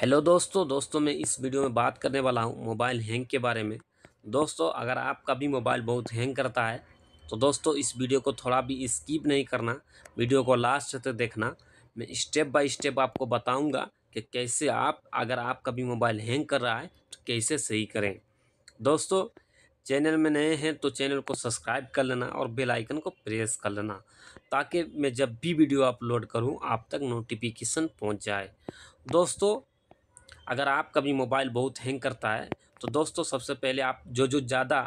hello दोस्तों दोस्तों मैं इस वीडियो में बात करने वाला हूँ मोबाइल हैंग के बारे में दोस्तों अगर आपका भी मोबाइल बहुत हैंग करता है तो दोस्तों इस वीडियो को थोड़ा भी स्किप नहीं करना वीडियो को लास्ट तक देखना मैं स्टेप बाय स्टेप आपको बताऊंगा कि कैसे आप अगर आपका भी मोबाइल हैंग कर रहा है तो कैसे सही करें दोस्तों चैनल में नए हैं तो चैनल को सब्सक्राइब कर लेना और बेल आइकन को प्रेस कर लेना ताकि मैं जब भी वीडियो अपलोड करूं आप तक नोटिफिकेशन पहुंच जाए दोस्तों अगर आपका भी मोबाइल बहुत हैंग करता है तो दोस्तों सबसे पहले आप जो जो ज़्यादा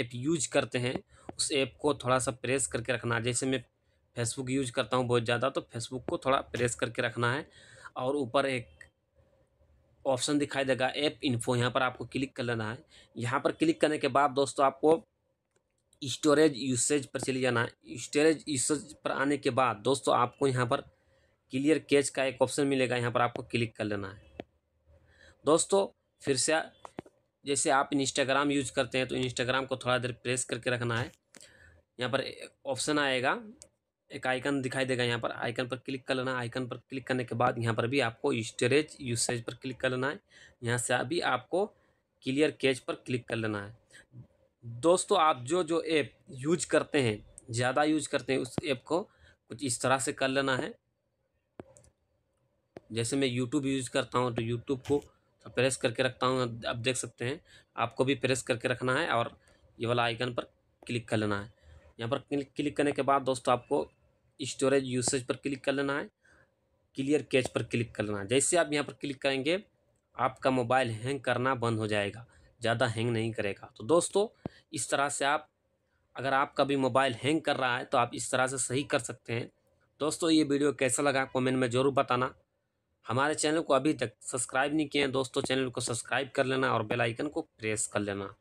ऐप यूज करते हैं उस ऐप को थोड़ा सा प्रेस करके रखना जैसे मैं फेसबुक यूज करता हूँ बहुत ज़्यादा तो फेसबुक को थोड़ा प्रेस करके रखना है और ऊपर एक ऑप्शन दिखाई देगा ऐप इन्फो यहाँ पर आपको क्लिक कर लेना है यहाँ पर क्लिक करने के बाद दोस्तों आपको स्टोरेज यूसेज पर चले जाना है स्टोरेज यूसेज पर आने के बाद दोस्तों आपको यहाँ पर क्लियर कैच का एक ऑप्शन मिलेगा यहाँ पर आपको क्लिक कर लेना है दोस्तों फिर से जैसे आप इंस्टाग्राम यूज करते हैं तो इंस्टाग्राम को थोड़ा देर प्रेस करके रखना है यहाँ पर ऑप्शन आएगा एक आइकन दिखाई देगा यहाँ पर आइकन पर क्लिक कर लेना आइकन पर क्लिक करने के बाद यहाँ पर भी आपको स्टोरेज यूसेज पर क्लिक कर लेना है यहाँ से अभी आपको क्लियर कैच पर क्लिक कर लेना है दोस्तों आप जो जो ऐप यूज करते हैं ज़्यादा यूज करते हैं उस ऐप को कुछ इस तरह से कर लेना है जैसे मैं यूट्यूब यूज़ करता हूँ तो यूट्यूब को प्रेस करके रखता हूँ आप देख सकते हैं आपको भी प्रेस करके रखना है और ये वाला आइकन पर क्लिक कर लेना है यहाँ पर क्लिक करने के बाद दोस्तों आपको स्टोरेज यूसेज पर क्लिक कर लेना है क्लियर कैच पर क्लिक कर लेना है जैसे आप यहाँ पर क्लिक करेंगे आपका मोबाइल हैंग करना बंद हो जाएगा ज़्यादा हैंग नहीं करेगा तो दोस्तों इस तरह से आप अगर आपका भी मोबाइल हैंग कर रहा है तो आप इस तरह से सही कर सकते हैं दोस्तों ये वीडियो कैसा लगा कमेंट में ज़रूर बताना हमारे चैनल को अभी तक सब्सक्राइब नहीं किए हैं दोस्तों चैनल को सब्सक्राइब कर लेना और बेल आइकन को प्रेस कर लेना